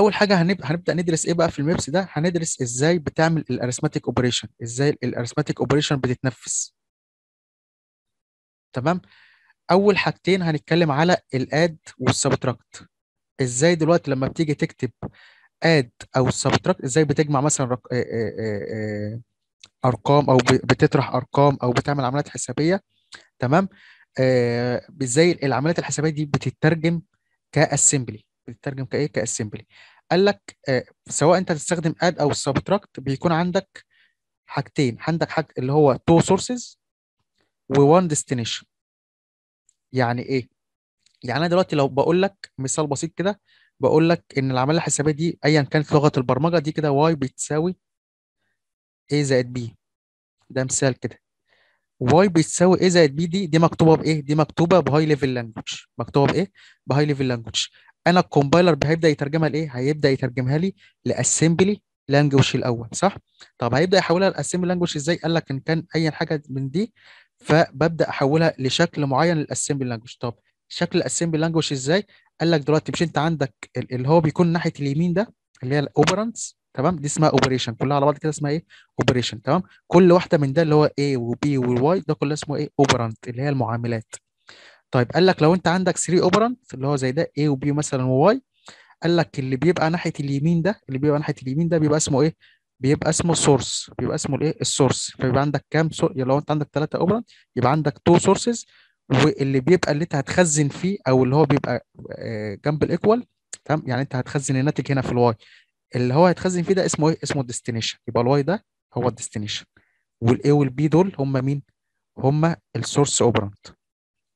اول حاجه هنب... هنبدا ندرس ايه بقى في الميبس ده هندرس ازاي بتعمل الارثماتيك اوبريشن ازاي الارثماتيك اوبريشن بتتنفذ تمام اول حاجتين هنتكلم على الاد والسبتراكت ازاي دلوقتي لما بتيجي تكتب اد او سبتراكت ازاي بتجمع مثلا رق... ارقام او بتطرح ارقام او بتعمل عمليات حسابيه تمام ازاي العمليات الحسابيه دي بتترجم كاسمبلي بتترجم كايه كاسمبلي قال لك آه، سواء انت تستخدم اد او سبتراكت بيكون عندك حاجتين عندك حاجه اللي هو تو سورسز وون ديستنيشن يعني ايه يعني انا دلوقتي لو بقول لك مثال بسيط كده بقول لك ان العمليه الحسابيه دي ايا كانت لغه البرمجه دي كده واي بتساوي اي زائد بي ده مثال كده واي بتساوي اي زائد بي دي دي مكتوبه بايه دي مكتوبه بهاي ليفل لانجوج مكتوبه بايه بهاي ليفل لانجوج انا الكومبايلر هيبدا يترجمها لايه؟ هيبدا يترجمها لي لاسمبلي لانجوج الاول صح؟ طب هيبدا يحولها لاسمبلي لانجوج ازاي؟ قال لك ان كان اي حاجه من دي فببدا احولها لشكل معين للاسمبلي لانجوج طب شكل الاسمبلي لانجوج ازاي؟ قال لك دلوقتي مش انت عندك اللي هو بيكون ناحيه اليمين ده اللي هي الاوبرانس تمام دي اسمها اوبريشن كلها على بعض كده اسمها ايه اوبريشن تمام كل واحده من ده اللي هو A وB والواي ده كله اسمه ايه اوبرانت اللي هي المعاملات طيب قال لك لو انت عندك 3 اوبرانت اللي هو زي ده A وB مثلا Y قال لك اللي بيبقى ناحيه اليمين ده اللي بيبقى ناحيه اليمين ده بيبقى اسمه ايه؟ بيبقى اسمه سورس بيبقى اسمه الايه؟ السورس فبيبقى عندك كام سورس يعني لو انت عندك 3 اوبرانت يبقى عندك 2 سورسز واللي بيبقى اللي انت هتخزن فيه او اللي هو بيبقى آه، جنب الايكوال تمام يعني انت هتخزن الناتج هنا في الواي اللي هو هيتخزن فيه ده اسمه ايه؟ اسمه الديستنيشن يبقى الواي ده هو الديستنيشن والاي والبي دول هم مين؟ هم السورس اوبرانت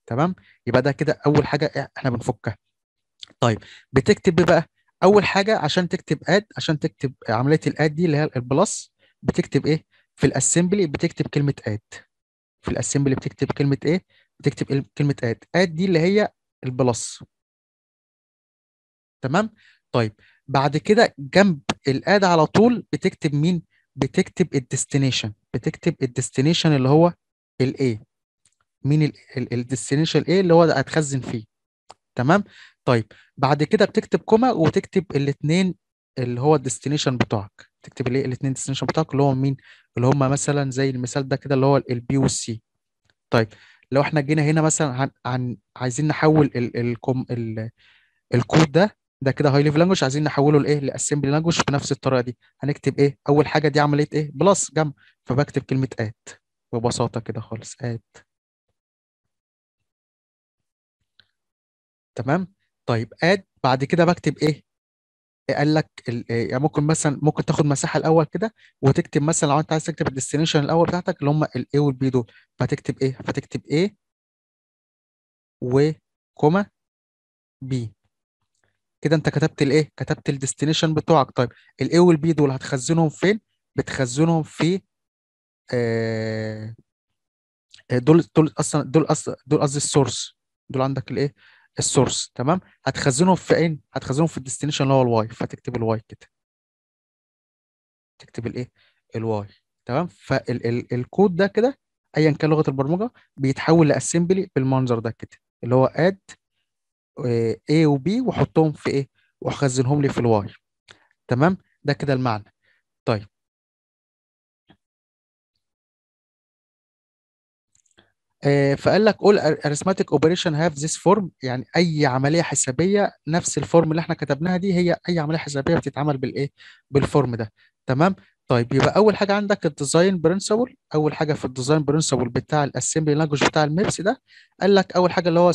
تمام يبقى ده كده اول حاجه احنا بنفكها طيب بتكتب ايه بقى اول حاجه عشان تكتب اد عشان تكتب عمليه الاد دي اللي هي البلس بتكتب ايه في الاسمبلي بتكتب كلمه اد في الاسمبلي بتكتب كلمه ايه بتكتب كلمه اد اد دي اللي هي البلس تمام طيب بعد كده جنب الاد على طول بتكتب مين بتكتب الديستنيشن بتكتب الديستنيشن اللي هو الايه مين الديستنيشن ايه اللي هو هتخزن فيه تمام طيب بعد كده بتكتب كوما وتكتب الاثنين اللي هو الديستنيشن بتوعك تكتب الايه الاثنين ديستنيشن بتوعك اللي هو مين اللي هم مثلا زي المثال ده كده اللي هو البي والسي طيب لو احنا جينا هنا مثلا عن, عن عايزين نحول ال... ال ال... الكود ده ده كده هاي ليفل لانجوج عايزين نحوله لايه لاسمبلي لانجوج بنفس الطريقه دي هنكتب ايه اول حاجه دي عمليه ايه بلس جمع فبكتب كلمه ات ببساطه كده خالص ات تمام طيب اد بعد كده بكتب ايه, إيه قال لك إيه، يعني ممكن مثلا ممكن تاخد مساحه الاول كده وتكتب مثلا لو انت عايز تكتب الديستنيشن الاول بتاعتك اللي هم الاي والبي دول فتكتب ايه فتكتب ايه و كوما بي كده انت كتبت الايه كتبت الديستنيشن بتوعك طيب الاي والبي دول هتخزنهم فين بتخزنهم في آه،, آه دول دول اصلا دول اصلا دول قصدي السورس دول عندك الايه السورس تمام هتخزنهم في اين هتخزنهم في الديستنيشن اللي هو الواي فتكتب الواي كده تكتب الايه الواي تمام فالكود ده كده ايا كان لغه البرمجه بيتحول لاسمبلي بالمنظر ده كده اللي هو اد اي آه، و B واحطهم في ايه واخزنهم لي في الواي تمام ده كده المعنى طيب آه، فقال لك all arithmetic operation have this form يعني اي عمليه حسابيه نفس الفورم اللي احنا كتبناها دي هي اي عمليه حسابيه بتتعمل بالايه بالفورم ده تمام طيب يبقى اول حاجه عندك الديزاين برنسبل اول حاجه في الديزاين برنسبل بتاع الاسمبلي لانجوج بتاع الميبس ده قال لك اول حاجه اللي هو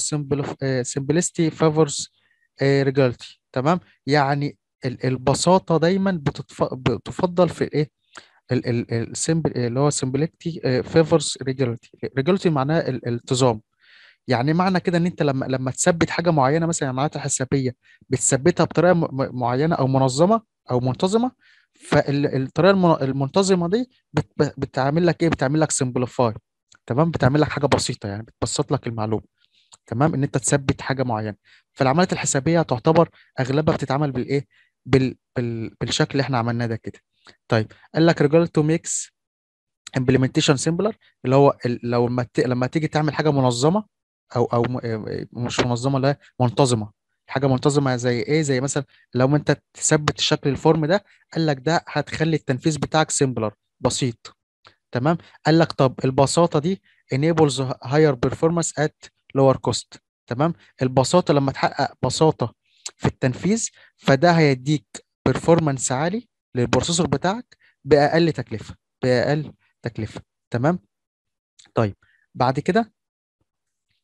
سمبلستي فافورز ريجالتي تمام يعني البساطه دايما بتفضل في الايه السمبل اللي هو سمبلكتي فيفرز ريجولتي ريجولتي معناها الالتزام يعني معنى كده ان انت لما لما تثبت حاجه معينه مثلا العمليات يعني الحسابيه بتثبتها بطريقه معينه او منظمه او منتظمه فالطريقه المنتظمه دي بتعمل لك ايه بتعمل لك سمبليفاي تمام بتعمل لك حاجه بسيطه يعني بتبسط لك المعلومه تمام ان انت تثبت حاجه معينه فالعمليات الحسابيه تعتبر اغلبها بتتعمل بالايه بال... بال... بالشكل اللي احنا عملناه ده كده طيب قال لك ريجولت تو ميكس امبلمنتيشن سيمبلر اللي هو لو لما لما تيجي تعمل حاجه منظمه او او آه، مش منظمه لا منتظمه حاجه منتظمه زي ايه زي مثلا لو انت تثبت شكل الفورم ده قال لك ده هتخلي التنفيذ بتاعك سيمبلر بسيط تمام قال لك طب البساطه دي enables higher performance at lower cost تمام البساطه لما تحقق بساطه في التنفيذ فده هيديك بيرفورمانس عالي للبروسيسور بتاعك باقل تكلفه باقل تكلفه تمام طيب بعد كده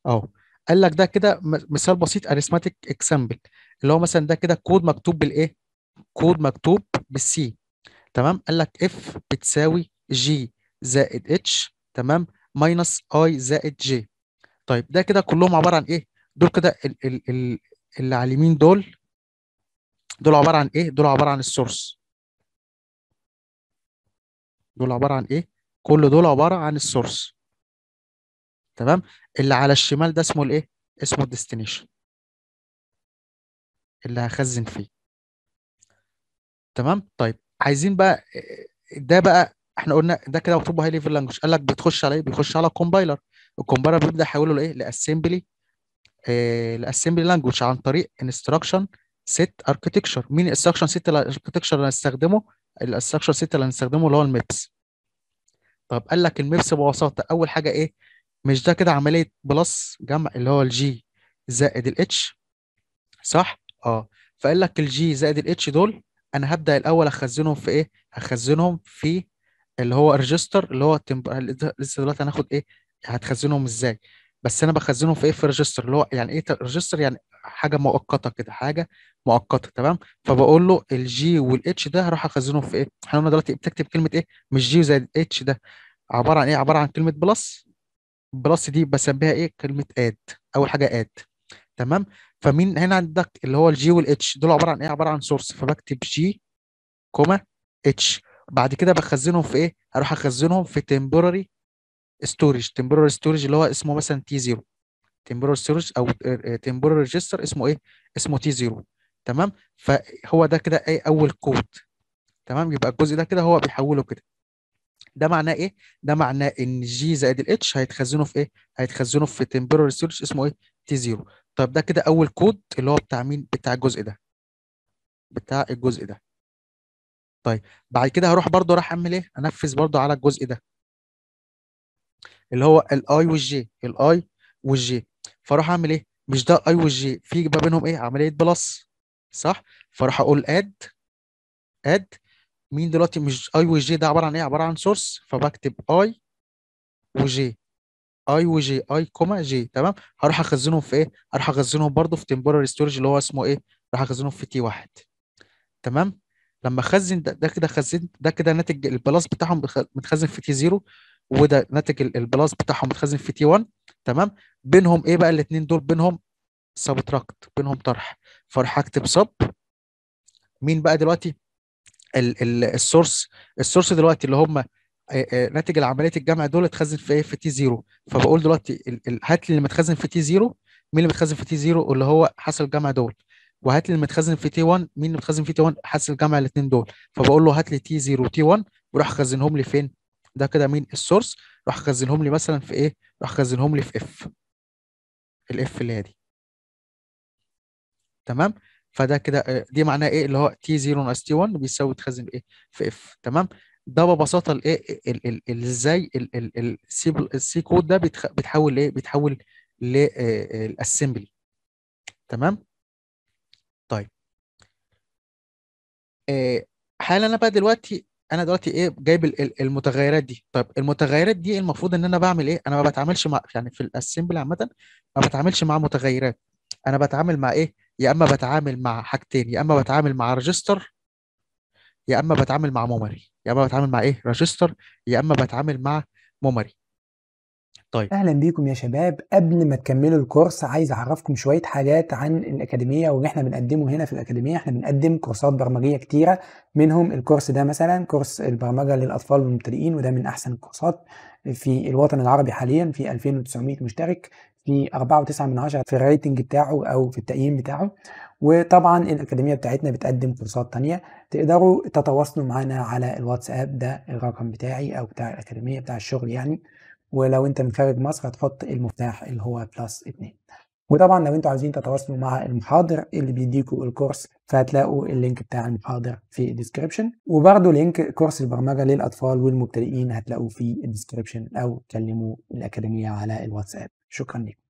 اهو قال لك ده كده مثال بسيط اريثماتيك اكزامبل اللي هو مثلا ده كده كود مكتوب بالايه كود مكتوب بالسي تمام قال لك اف بتساوي جي زائد اتش تمام ماينس اي زائد جي طيب ده كده كلهم عباره عن ايه دول كده اللي على اليمين دول دول عباره عن ايه دول عباره عن السورس دول عباره عن ايه كل دول عباره عن السورس تمام اللي على الشمال ده اسمه الايه اسمه الديستنيشن اللي هخزن فيه تمام طيب عايزين بقى ده بقى احنا قلنا ده كده مكتوب هاي ليفل لانجوج قال لك بتخش على ايه بيخش على كومبايلر الكومبايلر بيبدا يحوله لايه لاسمبلي إيه الاسمبلي لانجوج عن طريق انستراكشن سيت اركتكشر مين الانستراكشن سيت الاركتكشر اللي هنستخدمه الاستراكشر سيت اللي هنستخدمه اللي هو الميبس طب قال لك الميبس ببساطه اول حاجه ايه مش ده كده عمليه بلس جمع اللي هو الجي زائد الاتش صح اه فقال لك الجي زائد الاتش دول انا هبدا الاول اخزنهم في ايه هخزنهم في اللي هو ريجستر اللي هو تمب... لسه دلوقتي هناخد ايه هتخزنهم ازاي بس انا بخزنهم في ايه في ريجستر اللي هو يعني ايه ريجستر يعني حاجه مؤقته كده حاجه مؤقته تمام فبقول له الجي والاتش ده هروح اخزنهم في ايه احنا قلنا دلوقتي بتكتب كلمه ايه مش جي زائد اتش ده عباره عن ايه عباره عن كلمه بلس بلس دي بسميها ايه كلمه اد اول حاجه اد تمام فمين هنا عندك اللي هو الجي والاتش دول عباره عن ايه عباره عن سورس فبكتب جي كوما اتش بعد كده بخزنهم في ايه اروح اخزنهم في تمبوراري ستورج تمبوراري ستورج اللي هو اسمه مثلا تي 0 تمبرال ستورج او تمبرال آه، ريجستر آه، اسمه ايه اسمه تي 0 تمام فهو ده كده ايه اول كود تمام يبقى الجزء ده كده هو بيحوله كده ده معناه ايه ده معناه ان جي زائد الاتش هيتخزنوا في ايه هيتخزنوا في تمبرال ستورج اسمه ايه تي 0 طب ده كده اول كود اللي هو بتاع مين بتاع الجزء ده بتاع الجزء ده طيب بعد كده هروح برضو راح اعمل ايه انفذ برضو على الجزء ده اللي هو الاي والجي الاي والجي فاروح اعمل ايه مش ده اي والجي في ما بينهم ايه عمليه بلس صح فاروح اقول اد اد مين دلوقتي مش اي وجي ده عباره عن ايه عباره عن سورس فبكتب اي وجي اي وجي اي كوما جي تمام هروح اخزنهم في ايه هروح اخزنهم برده في temporary ستورج اللي هو اسمه ايه راح اخزنهم في تي واحد تمام لما اخزن ده, ده كده خزنت ده كده ناتج البلاس بتاعهم متخزن في تي 0 وده ناتج البلاس بتاعهم متخزن في تي 1 تمام بينهم ايه بقى الاثنين دول بينهم سبتراكت بينهم طرح فراح اكتب سب مين بقى دلوقتي ال ال السورس السورس دلوقتي اللي هم ناتج عمليه الجمع دول اتخزن في ايه في تي 0 فبقول دلوقتي هات لي اللي متخزن في تي 0 مين اللي متخزن في تي 0 اللي هو حاصل الجمع دول وهات لي اللي متخزن في تي 1 مين اللي متخزن في تي 1 حاصل الجمع الاثنين دول فبقول له هات لي تي 0 وتي 1 وراح خزنهم لي فين ده كده مين السورس راح خزنهم لي مثلا في ايه راح خزنهم لي في اف الاف اللي هي دي تمام فده كده آه، دي معناها ايه اللي هو تي 0 ناقص تي 1 بيساوي تخزن ايه في اف تمام ده ببساطه الايه ازاي السي كود ده بيتحول لايه بيتحول للاسمبلي آه، تمام طيب حالا آه، انا بقى دلوقتي انا دلوقتي ايه جايب المتغيرات دي طيب المتغيرات دي المفروض ان انا بعمل ايه انا ما بتعاملش مع يعني في الاسمبل عامه ما بتعاملش مع متغيرات انا بتعامل مع ايه يا اما بتعامل مع حاجتين يا اما بتعامل مع ريجستر يا اما بتعامل مع ميموري يا اما بتعامل مع ايه ريجستر يا اما بتعامل مع ميموري طيب اهلا بيكم يا شباب قبل ما تكملوا الكورس عايز اعرفكم شويه حاجات عن الاكاديميه واللي احنا بنقدمه هنا في الاكاديميه احنا بنقدم كورسات برمجيه كتيره منهم الكورس ده مثلا كورس البرمجه للاطفال والمبتدئين وده من احسن الكورسات في الوطن العربي حاليا في 2900 مشترك في 4.9 من 10 في الريتنج بتاعه او في التقييم بتاعه وطبعا الاكاديميه بتاعتنا بتقدم كورسات تانية تقدروا تتواصلوا معنا على الواتساب ده الرقم بتاعي او بتاع الاكاديميه بتاع الشغل يعني ولو انت من خارج مصر هتحط المفتاح اللي هو بلس 2 وطبعا لو انتوا عايزين تتواصلوا مع المحاضر اللي بيديكوا الكورس فهتلاقوا اللينك بتاع المحاضر في الديسكربشن وبرده لينك كورس البرمجه للاطفال والمبتدئين هتلاقوه في الديسكربشن او كلموا الاكاديميه على الواتساب شكرا لكم